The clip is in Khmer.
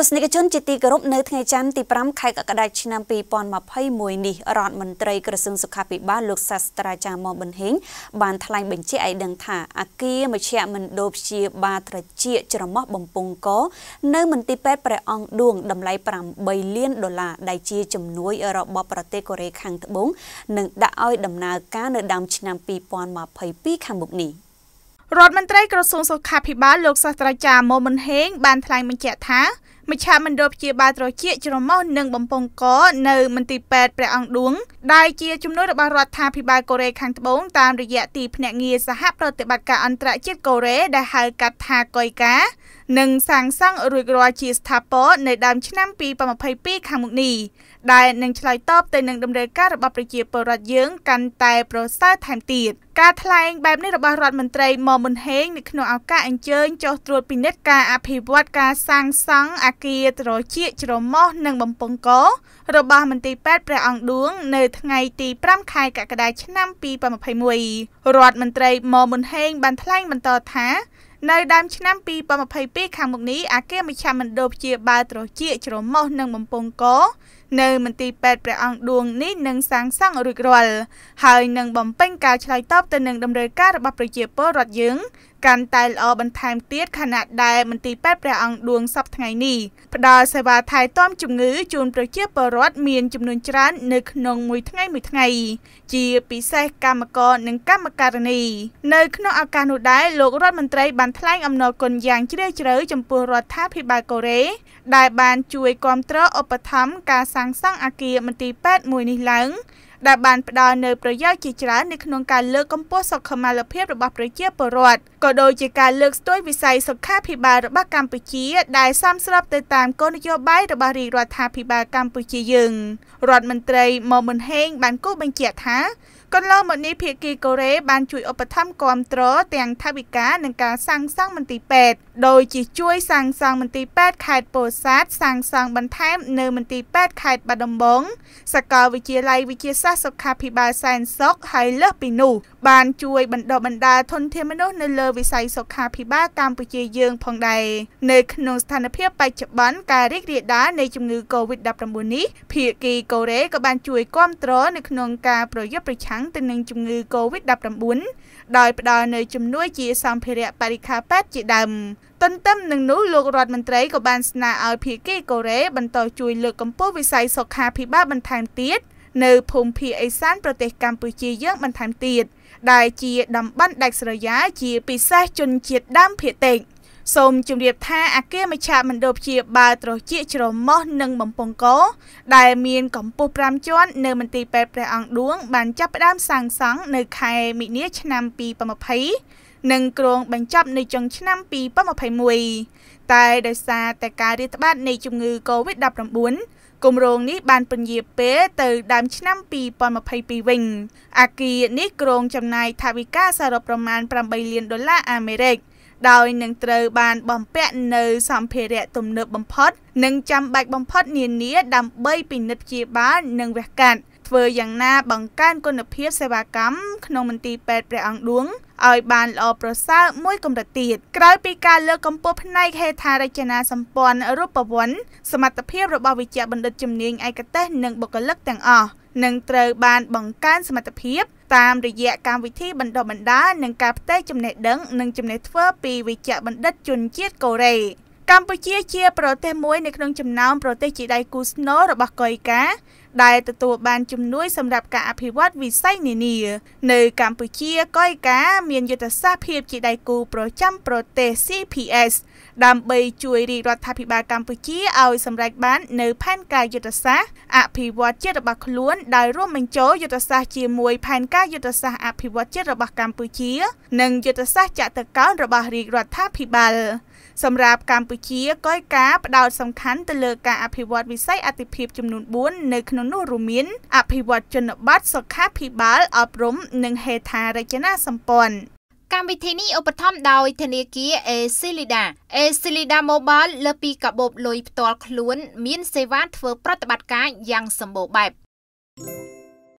ស្សនិកជនជាទីគោរពនៅថ្ងៃច័ន្ទទី5ខែកក្កដាឆ្នាំ2021នេះរដ្ឋមន្ត្រីក្រសួងសុខាភិបាលលោកសាស្ត្រាចារ្យមប៊ុនហេង បានថ្លែងបញ្ជាក់ឲ្យដឹងថាអគារមជ្ឈមណ្ឌលព្យាបាលត្រចៀកច្រមុះបំពង់កនៅមន្ទីរពេទ្យព្រះអង្គឌួងតម្លៃ8លានដុល្លារដែលជាជំនួយរបស់ប្រទេសកូរ៉េខាងត្បូងនឹងដាក់ឲ្យដំណើរការនៅដើមឆ្នាំ2022ខាងមុខនេះ។រដ្ឋមន្ត្រីក្រសួងសុខាភិបាលលោកសាស្ត្រាចារ្យម៉ូមិនហេង បានថ្លែងបញ្ជាក់ថាមជ្ឈមណ្ឌលព្យាបាលត្រចៀកច្រមុះនិងបំពង់កនៅមន្ទីរពេទ្យព្រះអង្គឌួងដែលជាជំនួយរបស់រដ្ឋាភិបាលកូរ៉េខាងត្បូងតាមរយៈទីភ្នាក់ងារសហប្រតិបត្តិការអន្តរជាតិកូរ៉េដែលហៅកាត់ថាកុយកានិងសាងសង់រួចរាល់ជាស្ថាពរនៅដើមឆ្នាំ2022ខាងមុខនេះដែលនឹងឆ្លើយតបទៅនឹងដំណើរការរបស់ប្រជាពលរដ្ឋយើងកាន់តែប្រសើរថែមទៀតការថ្លែងបែបនេះរបស់រដ្ឋមន្ត្រីមមុនហេងនៅក្នុងឱកាសអញ្ជើញចុះត្រួតពិនិត្យការអភិវឌ្ឍការសាងសង់អគារត្រជាច្រមុះនិងបំពង់ករបស់មន្ទីរពេទ្យព្រះអង្គឌួង នៅថ្ងៃទី5ខែកក្កដាឆ្នាំ2021រដ្ឋមន្ត្រីមមុនហេង បានថ្លែងបន្តថានៅដើមឆ្នាំ2022ខាងមុខនេះអគ្គមជ្ឈមណ្ឌលព្យាបាលត្រចៀកច្រមុះនិងបំពង់កនៅមន្ទីរពេទ្យព្រះអង្គឌួងនេះនឹងសាងសង់រួចរាល់ហើយនឹងបំពេញការឆ្លើយតបទៅនឹងតម្រូវការរបស់ប្រជាពលរដ្ឋយើងកាន់តែល្អបន្ថែមទៀតខណៈដែលមន្ទីរពេទ្យព្រះអង្គឌួងសប្តាហ៍នេះផ្ដល់សេវាថែទាំជំងឺជូនប្រជាពលរដ្ឋមានចំនួនច្រើននៅក្នុងមួយថ្ងៃមួយថ្ងៃជាពិសេសកម្មករនិងកម្មការិនី នៅ ក្នុងឱកាសនោះដែរលោករដ្ឋមន្ត្រីបានថ្លែងអំណរគុណយ៉ាង ជ្រាលជ្រៅចំពោះរដ្ឋាភិបាលកូរ៉េដែលបាន ជួយគាំទ្រឧបត្ថម្ភការសាងសង់អគារមន្ទីរពេទ្យមួយនេះឡើងដែលបានផ្ដល់នូវប្រយោជន៍ជាច្រើននៅក្នុងការលើកកម្ពស់សុខុមាលភាពរបស់ប្រជាពលរដ្ឋក៏ដូចជាការលើកស្ទួយវិស័យសុខាភិបាលរបស់កម្ពុជាដែលសមស្របទៅតាមគោលនយោបាយរបស់រាជរដ្ឋាភិបាលកម្ពុជាយើងរដ្ឋមន្ត្រីមមមុនហេង បានគូបញ្ជាក់ថាកន្លងមកនេះភាគីកូរ៉េបានជួយឧបត្ថម្ភគាំទ្រទាំងថវិកានិងការសាងសង់មន្ទីរពេទ្យដោយជាជួយសាងសង់មន្ទីរពេទ្យខេត្តពោធិ៍សាត់សាងសង់បន្ថែមនៅមន្ទីរពេទ្យខេត្តបាត់ដំបងសាកលវិទ្យាល័យវិទ្យាសាស្ត្រសុខាភិបាលសែនសុខហើយលើសពីនោះបានជួយបណ្ដុះបណ្ដាលធនធានមនុស្សនៅលើវិស័យសុខាភិបាលកម្ពុជាយើង ផងដែរនៅក្នុងស្ថានភាពបច្ចុប្បន្នការរីករាលដាលនៃជំងឺ Covid-19 នេះភាគីកូរ៉េក៏បានជួយគាំទ្រនៅក្នុងការប្រយុទ្ធប្រឆាំងំងទៅនឹងជំងឺ Covid-19 ដោយផ្ដល់នៅជំនួយជាសម្ភារៈបរិខាពេទ្យជាដើមទន្ទឹមនឹងនោះលោករដ្ឋមន្ត្រីក៏បានស្នើឲ្យភាគីកូរ៉េបន្តជួយលើកកម្ពស់វិស័យសុខាភិបាលបន្ថែមទៀតនៅភូមិភាគឦសានប្រទេសកម្ពុជាយើងបន្ថែមទៀតដែលជាតំបន់ដាច់ស្រយាលជា ពិសេសជនជាតិដើមភាគតិច។សូមជម្រាបថាអគារមជ្ឈមណ្ឌលព្យាបាលត្រចៀកច្រមុះនិងបំពង់កដែលមានកម្ពស់5ជាន់នៅ មន្ទីរពេទ្យព្រះអង្គឌួង បានចាប់ផ្ដើមសាងសង់នៅខែមិនិនាឆ្នាំ2020និងគ្រោងបញ្ចប់នៅចុងឆ្នាំ2021តែដោយសារតែការរាតត្បាតនៃជំងឺ Covid-19 គម្រោងនេះបានពន្យាពេលទៅដើមឆ្នាំ2022វិញអាគារនេះគ្រោងចំណាយថវិកាសរុបប្រមាណ8លានដុល្លារអាមេរិកដោយនឹងត្រូវបានបំពាក់នៅសម្ភារៈទំនើបបំផុត និងចាំបាច់បំផុតនានាដើម្បីពិនិត្យព្យាបាលនិងវះកាត់ធ្វើយ៉ាងណាបង្កើនគុណភាពសេវាកម្មក្នុងមន្ទីរពេទ្យព្រះអង្គឌួងឲ្យបានល្អប្រសើរមួយកម្រិតទៀតក្រោយពីការលើកកម្ពស់ផ្នែកហេដ្ឋារចនាសម្ព័ន្ធរូបវន្តសមត្ថភាពរបស់វិជ្ជបណ្ឌិតជំនាញឯកទេសនិងបុគ្គលិកទាំងអស់នឹងត្រូវបានបង្កើនសមត្ថភាពតាមរយៈកម្មវិធីបណ្ដុះបណ្ដាលនិងការផ្ទេរចំណេះដឹងនិងចំណេះធ្វើពីវិជ្ជបណ្ឌិតជនជាតិកូរ៉េ។កម្ពុជាជាប្រទេសមួយនៅក្នុងចំណោមប្រទេសជាដៃគូស្នូលរបស់កុយកាដែលទទួលបានជំនួយសម្រាប់ការអភិវឌ្ឍវិស័យនានា នៅកម្ពុជាកុយកាមានយុទ្ធសាស្ត្រភាពជាដៃគូប្រចាំប្រទេស CPS ដើម្បីជួយរាជរដ្ឋាភិបាលកម្ពុជាឲ្យសម្រេចបាននៅផែនការយុទ្ធសាស្ត្រអភិវឌ្ឍជាតិរបស់ខ្លួនដោយរួមបញ្ចូលយុទ្ធសាស្ត្រជាមួយផែនការយុទ្ធសាស្ត្រអភិវឌ្ឍជាតិរបស់កម្ពុជា និងយុទ្ធសាស្ត្រចតកោណរបស់រាជរដ្ឋាភិបាលសម្រាប់កម្ពុជាក៏ការផ្ដោតសំខាន់ទៅលើការអភិវឌ្ឍវិស័យអតិភិបចំនួន4នៅក្នុងនោះរួមមាន អភិវឌ្ឍជនបទសុខាភិបាលអប់រំនិងហេដ្ឋារចនាសម្ព័ន្ធកម្មវិធីនេះឧបត្ថម្ភដោយធនាគារ Esilida Esilida Mobile លើពីកាបូបលុយផ្ទាល់ខ្លួន មានសេវាធ្វើប្រតិបត្តិការយ៉ាងសម្បូរបែប។